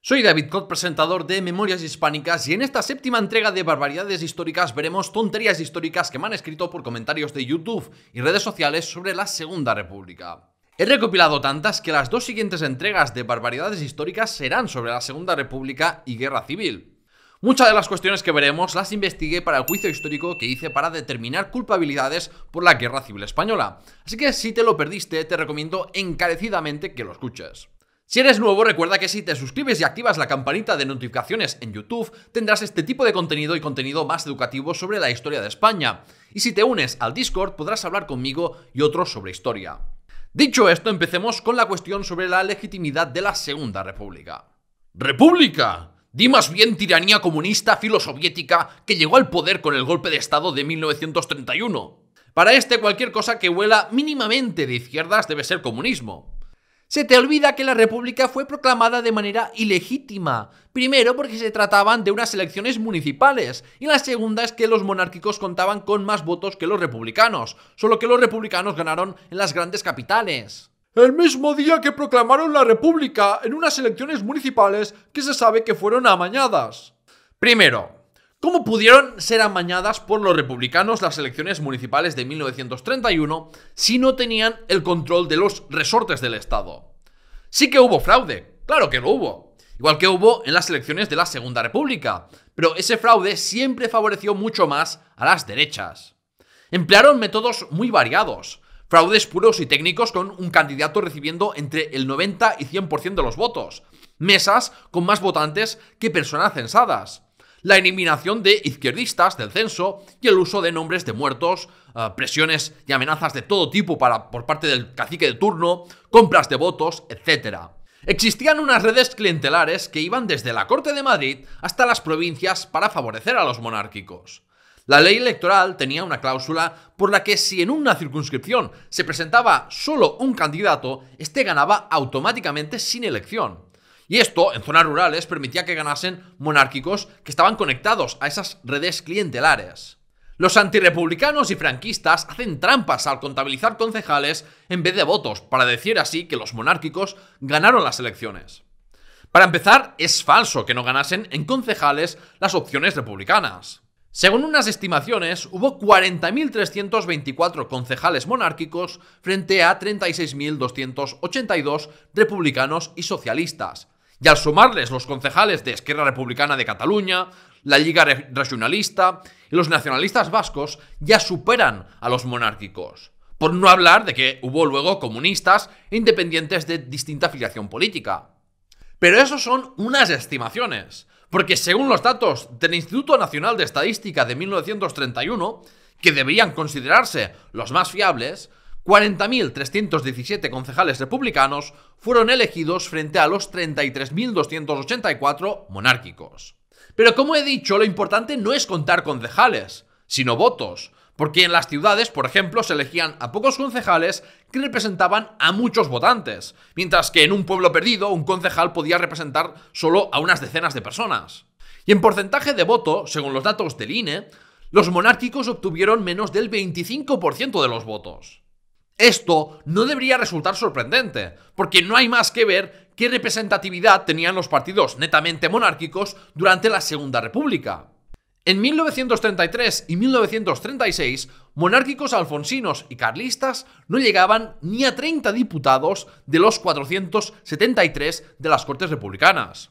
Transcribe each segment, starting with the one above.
Soy David Cot, presentador de Memorias Hispánicas, y en esta séptima entrega de Barbaridades Históricas veremos tonterías históricas que me han escrito por comentarios de YouTube y redes sociales sobre la Segunda República. He recopilado tantas que las dos siguientes entregas de Barbaridades Históricas serán sobre la Segunda República y Guerra Civil. Muchas de las cuestiones que veremos las investigué para el juicio histórico que hice para determinar culpabilidades por la Guerra Civil Española, así que si te lo perdiste te recomiendo encarecidamente que lo escuches. Si eres nuevo, recuerda que si te suscribes y activas la campanita de notificaciones en YouTube, tendrás este tipo de contenido y contenido más educativo sobre la historia de España. Y si te unes al Discord, podrás hablar conmigo y otros sobre historia. Dicho esto, empecemos con la cuestión sobre la legitimidad de la Segunda República. ¡República! Di más bien tiranía comunista filosoviética que llegó al poder con el golpe de Estado de 1931. Para este, cualquier cosa que huela mínimamente de izquierdas debe ser comunismo. Se te olvida que la República fue proclamada de manera ilegítima, primero porque se trataban de unas elecciones municipales y la segunda es que los monárquicos contaban con más votos que los republicanos, solo que los republicanos ganaron en las grandes capitales. El mismo día que proclamaron la República en unas elecciones municipales que se sabe que fueron amañadas. Primero, cómo pudieron ser amañadas por los republicanos las elecciones municipales de 1931 si no tenían el control de los resortes del Estado. Sí que hubo fraude, claro que lo hubo, igual que hubo en las elecciones de la Segunda República, pero ese fraude siempre favoreció mucho más a las derechas. Emplearon métodos muy variados, fraudes puros y técnicos con un candidato recibiendo entre el 90 y 100% de los votos, mesas con más votantes que personas censadas, la eliminación de izquierdistas del censo y el uso de nombres de muertos, eh, presiones y amenazas de todo tipo por parte del cacique de turno, compras de votos, etc. Existían unas redes clientelares que iban desde la Corte de Madrid hasta las provincias para favorecer a los monárquicos. La ley electoral tenía una cláusula por la que si en una circunscripción se presentaba solo un candidato, este ganaba automáticamente sin elección. Y esto, en zonas rurales, permitía que ganasen monárquicos que estaban conectados a esas redes clientelares. Los antirrepublicanos y franquistas hacen trampas al contabilizar concejales en vez de votos, para decir así que los monárquicos ganaron las elecciones. Para empezar, es falso que no ganasen en concejales las opciones republicanas. Según unas estimaciones, hubo 40.324 concejales monárquicos frente a 36.282 republicanos y socialistas, y al sumarles los concejales de Esquerra Republicana de Cataluña, la Liga Regionalista y los nacionalistas vascos, ya superan a los monárquicos. Por no hablar de que hubo luego comunistas e independientes de distinta afiliación política. Pero eso son unas estimaciones, porque según los datos del Instituto Nacional de Estadística de 1931, que deberían considerarse los más fiables, 40.317 concejales republicanos fueron elegidos frente a los 33.284 monárquicos. Pero como he dicho, lo importante no es contar concejales, sino votos, porque en las ciudades, por ejemplo, se elegían a pocos concejales que representaban a muchos votantes, mientras que en un pueblo perdido un concejal podía representar solo a unas decenas de personas. Y en porcentaje de voto, según los datos del INE, los monárquicos obtuvieron menos del 25% de los votos. Esto no debería resultar sorprendente, porque no hay más que ver qué representatividad tenían los partidos netamente monárquicos durante la Segunda República. En 1933 y 1936, monárquicos alfonsinos y carlistas no llegaban ni a 30 diputados de los 473 de las Cortes Republicanas.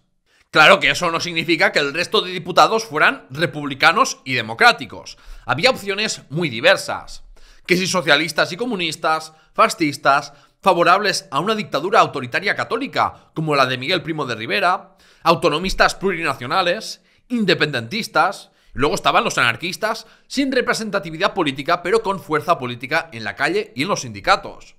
Claro que eso no significa que el resto de diputados fueran republicanos y democráticos. Había opciones muy diversas que si socialistas y comunistas, fascistas, favorables a una dictadura autoritaria católica, como la de Miguel Primo de Rivera, autonomistas plurinacionales, independentistas, luego estaban los anarquistas, sin representatividad política, pero con fuerza política en la calle y en los sindicatos.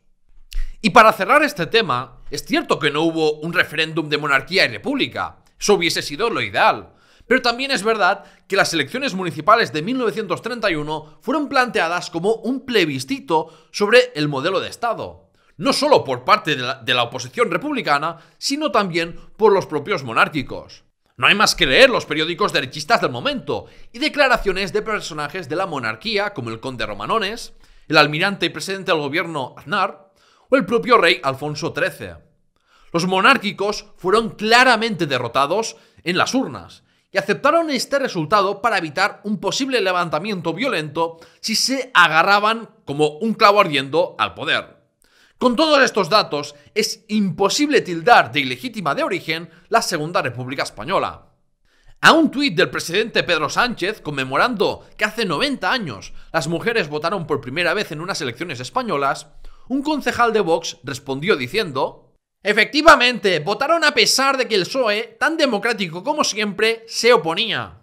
Y para cerrar este tema, es cierto que no hubo un referéndum de monarquía y república, eso hubiese sido lo ideal, pero también es verdad que las elecciones municipales de 1931 fueron planteadas como un plebiscito sobre el modelo de Estado, no solo por parte de la, de la oposición republicana, sino también por los propios monárquicos. No hay más que leer los periódicos derechistas del momento y declaraciones de personajes de la monarquía como el conde Romanones, el almirante y presidente del gobierno Aznar o el propio rey Alfonso XIII. Los monárquicos fueron claramente derrotados en las urnas y aceptaron este resultado para evitar un posible levantamiento violento si se agarraban como un clavo ardiendo al poder. Con todos estos datos, es imposible tildar de ilegítima de origen la Segunda República Española. A un tuit del presidente Pedro Sánchez conmemorando que hace 90 años las mujeres votaron por primera vez en unas elecciones españolas, un concejal de Vox respondió diciendo, Efectivamente, votaron a pesar de que el PSOE, tan democrático como siempre, se oponía.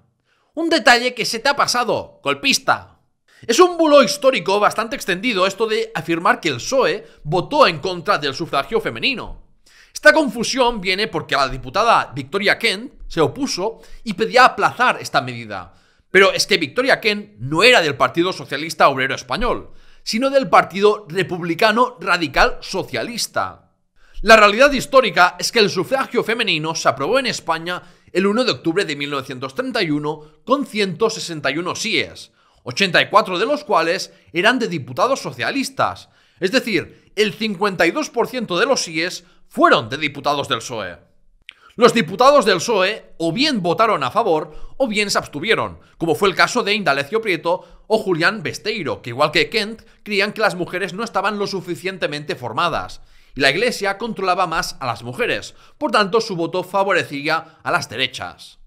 Un detalle que se te ha pasado, golpista. Es un bulo histórico bastante extendido esto de afirmar que el PSOE votó en contra del sufragio femenino. Esta confusión viene porque la diputada Victoria Kent se opuso y pedía aplazar esta medida. Pero es que Victoria Kent no era del Partido Socialista Obrero Español, sino del Partido Republicano Radical Socialista. La realidad histórica es que el sufragio femenino se aprobó en España el 1 de octubre de 1931 con 161 síes, 84 de los cuales eran de diputados socialistas, es decir, el 52% de los síes fueron de diputados del PSOE. Los diputados del PSOE o bien votaron a favor o bien se abstuvieron, como fue el caso de Indalecio Prieto o Julián Besteiro, que igual que Kent, creían que las mujeres no estaban lo suficientemente formadas y la Iglesia controlaba más a las mujeres, por tanto su voto favorecía a las derechas.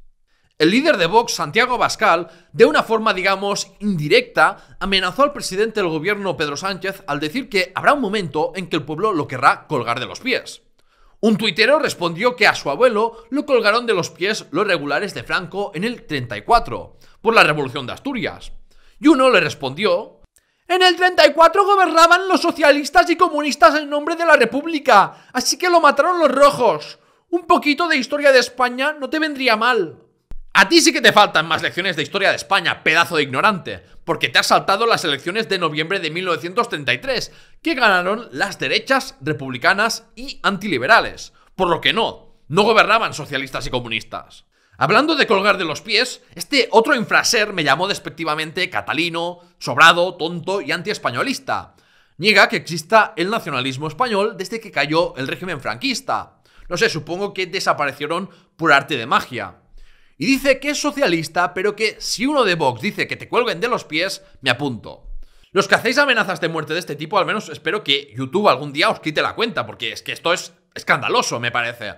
El líder de Vox, Santiago Bascal, de una forma, digamos, indirecta, amenazó al presidente del gobierno Pedro Sánchez al decir que habrá un momento en que el pueblo lo querrá colgar de los pies. Un tuitero respondió que a su abuelo lo colgaron de los pies los regulares de Franco en el 34, por la Revolución de Asturias. Y uno le respondió, en el 34 gobernaban los socialistas y comunistas en nombre de la República, así que lo mataron los rojos. Un poquito de historia de España no te vendría mal. A ti sí que te faltan más lecciones de historia de España, pedazo de ignorante, porque te has saltado las elecciones de noviembre de 1933, que ganaron las derechas republicanas y antiliberales. Por lo que no, no gobernaban socialistas y comunistas. Hablando de colgar de los pies, este otro infraser me llamó despectivamente catalino, sobrado, tonto y antiespañolista. Niega que exista el nacionalismo español desde que cayó el régimen franquista. No sé, supongo que desaparecieron por arte de magia. Y dice que es socialista, pero que si uno de Vox dice que te cuelguen de los pies, me apunto. Los que hacéis amenazas de muerte de este tipo, al menos espero que YouTube algún día os quite la cuenta, porque es que esto es escandaloso, me parece.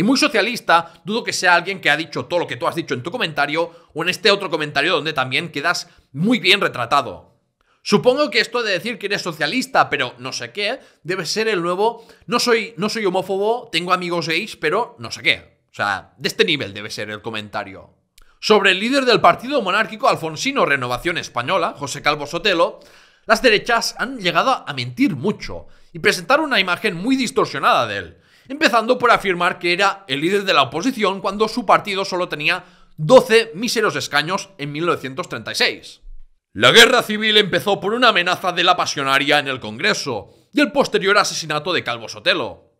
Y muy socialista, dudo que sea alguien que ha dicho todo lo que tú has dicho en tu comentario o en este otro comentario donde también quedas muy bien retratado. Supongo que esto de decir que eres socialista, pero no sé qué, debe ser el nuevo no soy, no soy homófobo, tengo amigos gays, pero no sé qué. O sea, de este nivel debe ser el comentario. Sobre el líder del partido monárquico alfonsino Renovación Española, José Calvo Sotelo, las derechas han llegado a mentir mucho y presentar una imagen muy distorsionada de él empezando por afirmar que era el líder de la oposición cuando su partido solo tenía 12 míseros escaños en 1936. La guerra civil empezó por una amenaza de la pasionaria en el Congreso y el posterior asesinato de Calvo Sotelo.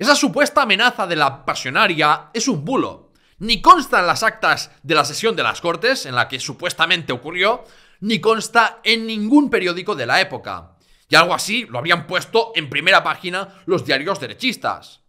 Esa supuesta amenaza de la pasionaria es un bulo. Ni consta en las actas de la sesión de las Cortes, en la que supuestamente ocurrió, ni consta en ningún periódico de la época. Y algo así lo habían puesto en primera página los diarios derechistas.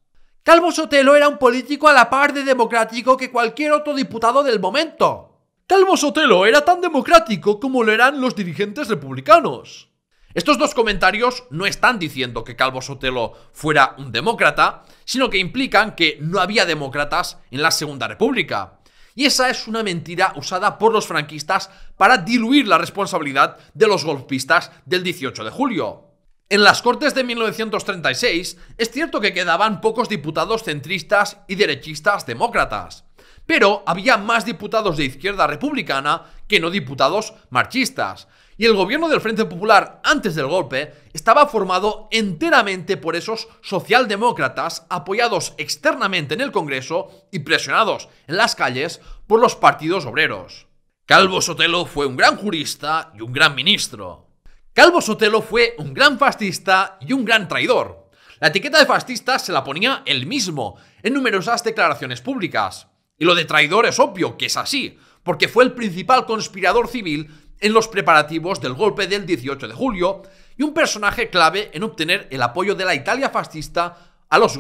Calvo Sotelo era un político a la par de democrático que cualquier otro diputado del momento. Calvo Sotelo era tan democrático como lo eran los dirigentes republicanos. Estos dos comentarios no están diciendo que Calvo Sotelo fuera un demócrata, sino que implican que no había demócratas en la Segunda República. Y esa es una mentira usada por los franquistas para diluir la responsabilidad de los golpistas del 18 de julio. En las Cortes de 1936 es cierto que quedaban pocos diputados centristas y derechistas demócratas, pero había más diputados de izquierda republicana que no diputados marchistas. Y el gobierno del Frente Popular antes del golpe estaba formado enteramente por esos socialdemócratas apoyados externamente en el Congreso y presionados en las calles por los partidos obreros. Calvo Sotelo fue un gran jurista y un gran ministro. Calvo Sotelo fue un gran fascista y un gran traidor. La etiqueta de fascista se la ponía él mismo en numerosas declaraciones públicas. Y lo de traidor es obvio que es así, porque fue el principal conspirador civil en los preparativos del golpe del 18 de julio y un personaje clave en obtener el apoyo de la Italia fascista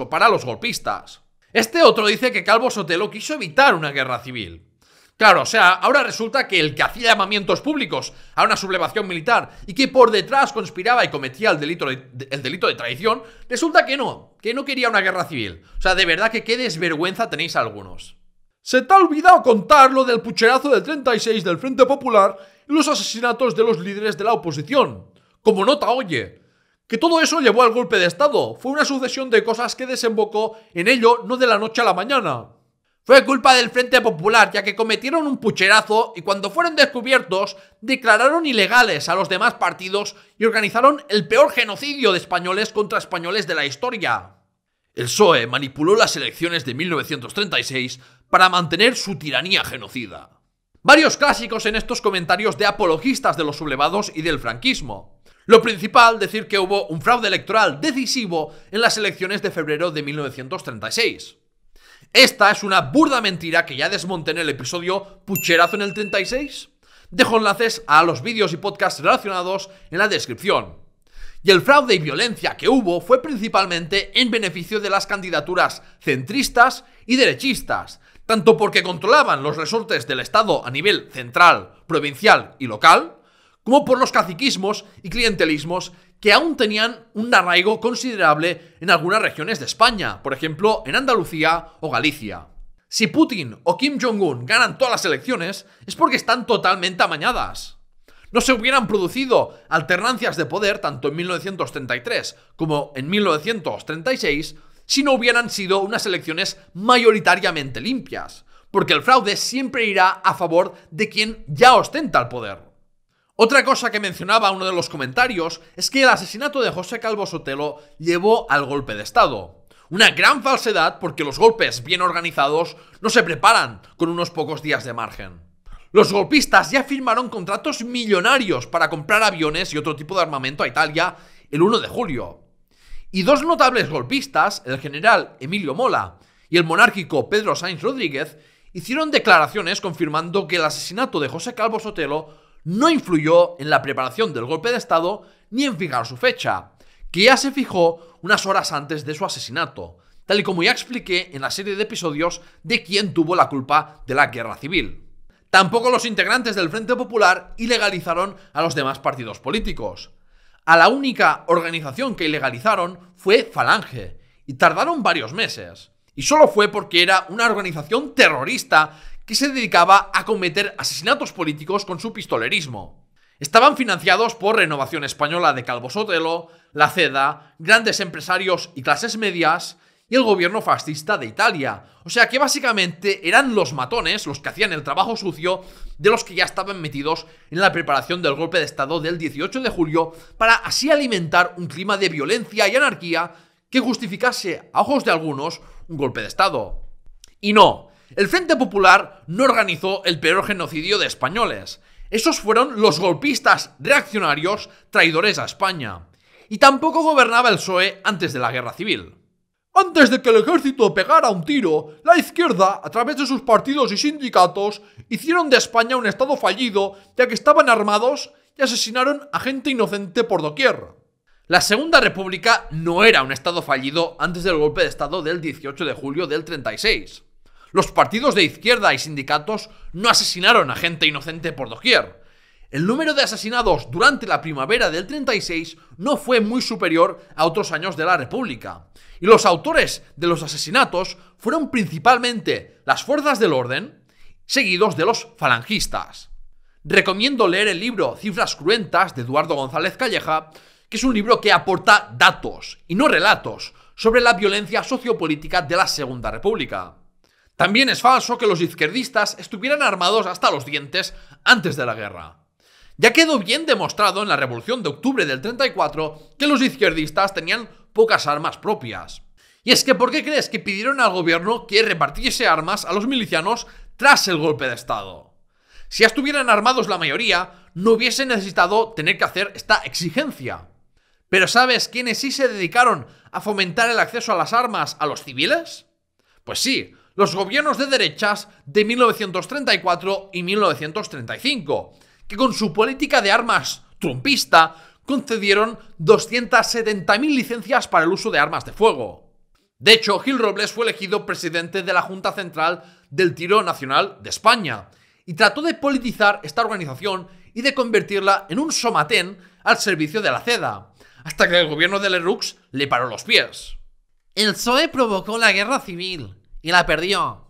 para los golpistas. Este otro dice que Calvo Sotelo quiso evitar una guerra civil. Claro, o sea, ahora resulta que el que hacía llamamientos públicos a una sublevación militar y que por detrás conspiraba y cometía el delito el delito de traición, resulta que no, que no quería una guerra civil. O sea, de verdad que qué desvergüenza tenéis algunos. Se te ha olvidado contar lo del pucherazo del 36 del Frente Popular y los asesinatos de los líderes de la oposición. Como nota, oye. Que todo eso llevó al golpe de Estado. Fue una sucesión de cosas que desembocó en ello no de la noche a la mañana. Fue culpa del Frente Popular, ya que cometieron un pucherazo y cuando fueron descubiertos declararon ilegales a los demás partidos y organizaron el peor genocidio de españoles contra españoles de la historia. El PSOE manipuló las elecciones de 1936 para mantener su tiranía genocida. Varios clásicos en estos comentarios de apologistas de los sublevados y del franquismo. Lo principal, decir que hubo un fraude electoral decisivo en las elecciones de febrero de 1936. Esta es una burda mentira que ya desmonté en el episodio Pucherazo en el 36. Dejo enlaces a los vídeos y podcasts relacionados en la descripción y el fraude y violencia que hubo fue principalmente en beneficio de las candidaturas centristas y derechistas, tanto porque controlaban los resortes del Estado a nivel central, provincial y local, como por los caciquismos y clientelismos que aún tenían un arraigo considerable en algunas regiones de España, por ejemplo en Andalucía o Galicia. Si Putin o Kim Jong-un ganan todas las elecciones es porque están totalmente amañadas no se hubieran producido alternancias de poder tanto en 1933 como en 1936 si no hubieran sido unas elecciones mayoritariamente limpias, porque el fraude siempre irá a favor de quien ya ostenta el poder. Otra cosa que mencionaba uno de los comentarios es que el asesinato de José Calvo Sotelo llevó al golpe de Estado. Una gran falsedad porque los golpes bien organizados no se preparan con unos pocos días de margen. Los golpistas ya firmaron contratos millonarios para comprar aviones y otro tipo de armamento a Italia el 1 de julio. Y dos notables golpistas, el general Emilio Mola y el monárquico Pedro Sainz Rodríguez, hicieron declaraciones confirmando que el asesinato de José Calvo Sotelo no influyó en la preparación del golpe de Estado ni en fijar su fecha, que ya se fijó unas horas antes de su asesinato, tal y como ya expliqué en la serie de episodios de quién tuvo la culpa de la guerra civil. Tampoco los integrantes del Frente Popular ilegalizaron a los demás partidos políticos. A la única organización que ilegalizaron fue Falange, y tardaron varios meses. Y solo fue porque era una organización terrorista que se dedicaba a cometer asesinatos políticos con su pistolerismo. Estaban financiados por Renovación Española de Calvo Sotelo, La Ceda, grandes empresarios y clases medias, y el gobierno fascista de Italia. O sea que básicamente eran los matones los que hacían el trabajo sucio de los que ya estaban metidos en la preparación del golpe de Estado del 18 de julio para así alimentar un clima de violencia y anarquía que justificase, a ojos de algunos, un golpe de Estado. Y no, el Frente Popular no organizó el peor genocidio de españoles. Esos fueron los golpistas reaccionarios traidores a España. Y tampoco gobernaba el PSOE antes de la Guerra Civil. Antes de que el ejército pegara un tiro, la izquierda, a través de sus partidos y sindicatos, hicieron de España un estado fallido, ya que estaban armados y asesinaron a gente inocente por doquier. La Segunda República no era un estado fallido antes del golpe de estado del 18 de julio del 36. Los partidos de izquierda y sindicatos no asesinaron a gente inocente por doquier, el número de asesinados durante la primavera del 36 no fue muy superior a otros años de la República, y los autores de los asesinatos fueron principalmente las fuerzas del orden, seguidos de los falangistas. Recomiendo leer el libro Cifras Cruentas de Eduardo González Calleja, que es un libro que aporta datos y no relatos sobre la violencia sociopolítica de la Segunda República. También es falso que los izquierdistas estuvieran armados hasta los dientes antes de la guerra. Ya quedó bien demostrado en la Revolución de Octubre del 34 que los izquierdistas tenían pocas armas propias. Y es que ¿por qué crees que pidieron al gobierno que repartiese armas a los milicianos tras el golpe de Estado? Si estuvieran armados la mayoría, no hubiese necesitado tener que hacer esta exigencia. Pero ¿sabes quiénes sí se dedicaron a fomentar el acceso a las armas a los civiles? Pues sí, los gobiernos de derechas de 1934 y 1935 que con su política de armas trumpista concedieron 270.000 licencias para el uso de armas de fuego. De hecho, Gil Robles fue elegido presidente de la Junta Central del Tiro Nacional de España y trató de politizar esta organización y de convertirla en un somatén al servicio de la CEDA, hasta que el gobierno de Lerux le paró los pies. El PSOE provocó la guerra civil y la perdió.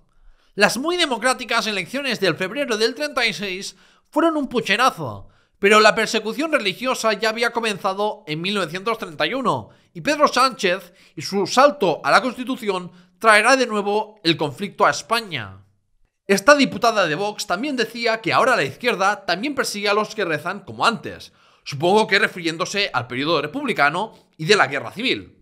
Las muy democráticas elecciones del febrero del 36 fueron un puchenazo... Pero la persecución religiosa ya había comenzado en 1931 y Pedro Sánchez y su salto a la Constitución traerá de nuevo el conflicto a España. Esta diputada de Vox también decía que ahora la izquierda también persigue a los que rezan como antes, supongo que refiriéndose al periodo republicano y de la guerra civil.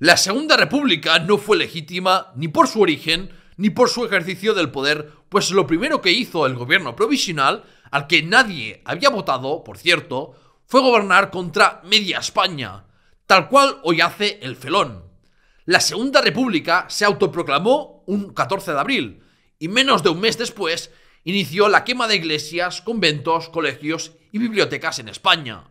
La Segunda República no fue legítima ni por su origen ni por su ejercicio del poder, pues lo primero que hizo el gobierno provisional al que nadie había votado, por cierto, fue gobernar contra media España, tal cual hoy hace el felón. La Segunda República se autoproclamó un 14 de abril y menos de un mes después inició la quema de iglesias, conventos, colegios y bibliotecas en España.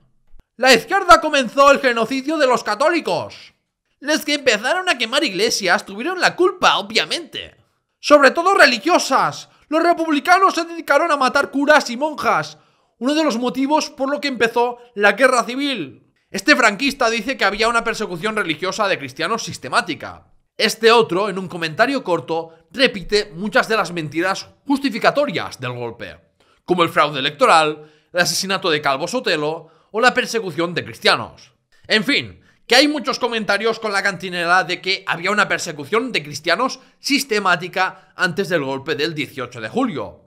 La izquierda comenzó el genocidio de los católicos. Los que empezaron a quemar iglesias tuvieron la culpa, obviamente. Sobre todo religiosas, los republicanos se dedicaron a matar curas y monjas, uno de los motivos por lo que empezó la guerra civil. Este franquista dice que había una persecución religiosa de cristianos sistemática. Este otro, en un comentario corto, repite muchas de las mentiras justificatorias del golpe, como el fraude electoral, el asesinato de Calvo Sotelo o la persecución de cristianos. En fin, hay muchos comentarios con la cantinela de que había una persecución de cristianos sistemática antes del golpe del 18 de julio.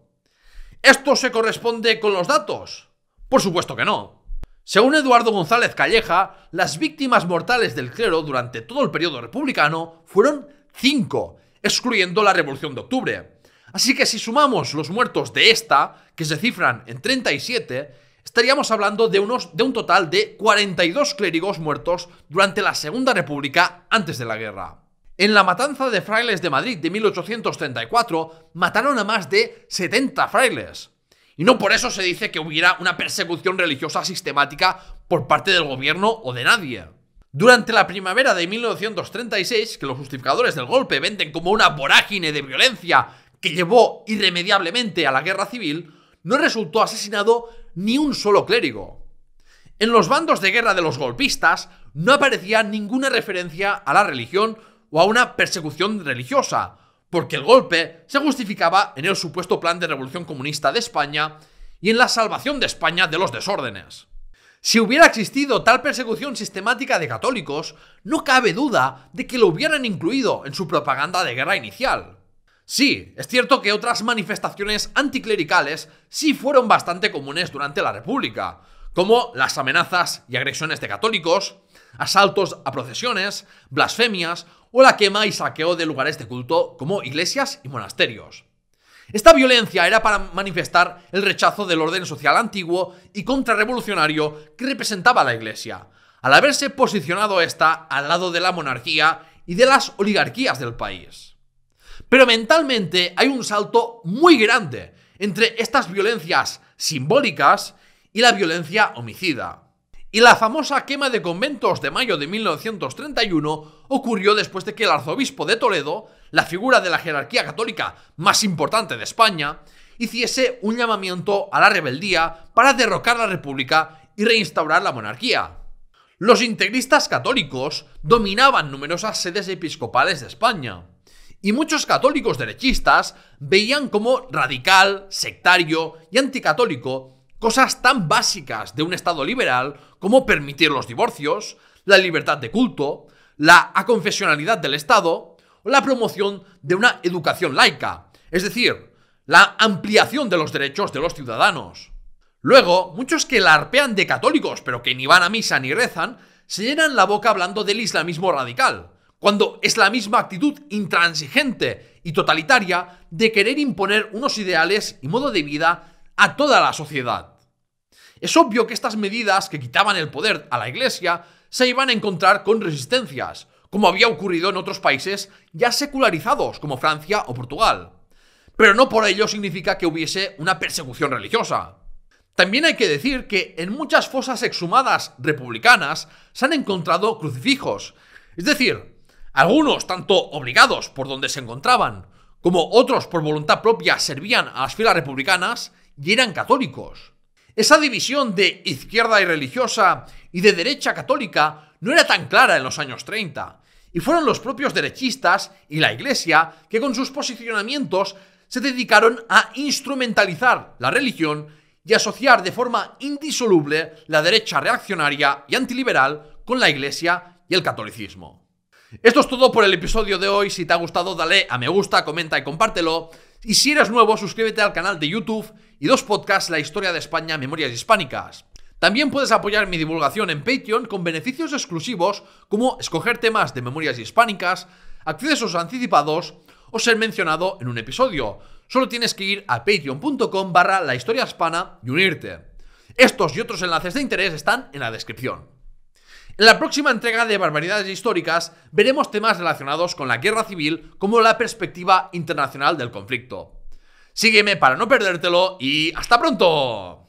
¿Esto se corresponde con los datos? Por supuesto que no. Según Eduardo González Calleja, las víctimas mortales del clero durante todo el periodo republicano fueron 5, excluyendo la Revolución de Octubre. Así que si sumamos los muertos de esta, que se cifran en 37, estaríamos hablando de, unos, de un total de 42 clérigos muertos durante la Segunda República antes de la guerra. En la matanza de frailes de Madrid de 1834 mataron a más de 70 frailes. Y no por eso se dice que hubiera una persecución religiosa sistemática por parte del gobierno o de nadie. Durante la primavera de 1936, que los justificadores del golpe venden como una vorágine de violencia que llevó irremediablemente a la guerra civil, no resultó asesinado ni un solo clérigo. En los bandos de guerra de los golpistas no aparecía ninguna referencia a la religión o a una persecución religiosa, porque el golpe se justificaba en el supuesto plan de revolución comunista de España y en la salvación de España de los desórdenes. Si hubiera existido tal persecución sistemática de católicos, no cabe duda de que lo hubieran incluido en su propaganda de guerra inicial. Sí, es cierto que otras manifestaciones anticlericales sí fueron bastante comunes durante la República, como las amenazas y agresiones de católicos, asaltos a procesiones, blasfemias o la quema y saqueo de lugares de culto como iglesias y monasterios. Esta violencia era para manifestar el rechazo del orden social antiguo y contrarrevolucionario que representaba la Iglesia, al haberse posicionado esta al lado de la monarquía y de las oligarquías del país. Pero mentalmente hay un salto muy grande entre estas violencias simbólicas y la violencia homicida. Y la famosa quema de conventos de mayo de 1931 ocurrió después de que el arzobispo de Toledo, la figura de la jerarquía católica más importante de España, hiciese un llamamiento a la rebeldía para derrocar la República y reinstaurar la monarquía. Los integristas católicos dominaban numerosas sedes episcopales de España y muchos católicos derechistas veían como radical, sectario y anticatólico cosas tan básicas de un Estado liberal como permitir los divorcios, la libertad de culto, la aconfesionalidad del Estado o la promoción de una educación laica, es decir, la ampliación de los derechos de los ciudadanos. Luego, muchos que la de católicos pero que ni van a misa ni rezan, se llenan la boca hablando del islamismo radical, cuando es la misma actitud intransigente y totalitaria de querer imponer unos ideales y modo de vida a toda la sociedad. Es obvio que estas medidas que quitaban el poder a la Iglesia se iban a encontrar con resistencias, como había ocurrido en otros países ya secularizados como Francia o Portugal. Pero no por ello significa que hubiese una persecución religiosa. También hay que decir que en muchas fosas exhumadas republicanas se han encontrado crucifijos, es decir, algunos, tanto obligados por donde se encontraban, como otros por voluntad propia servían a las filas republicanas y eran católicos. Esa división de izquierda y religiosa y de derecha católica no era tan clara en los años 30, y fueron los propios derechistas y la Iglesia que con sus posicionamientos se dedicaron a instrumentalizar la religión y asociar de forma indisoluble la derecha reaccionaria y antiliberal con la Iglesia y el catolicismo. Esto es todo por el episodio de hoy. Si te ha gustado, dale a me gusta, comenta y compártelo. Y si eres nuevo, suscríbete al canal de YouTube y dos podcasts La historia de España, Memorias Hispánicas. También puedes apoyar mi divulgación en Patreon con beneficios exclusivos como escoger temas de memorias hispánicas, accesos anticipados o ser mencionado en un episodio. Solo tienes que ir a patreon.com barra la historia hispana y unirte. Estos y otros enlaces de interés están en la descripción. En la próxima entrega de Barbaridades Históricas veremos temas relacionados con la guerra civil como la perspectiva internacional del conflicto. Sígueme para no perdértelo y hasta pronto.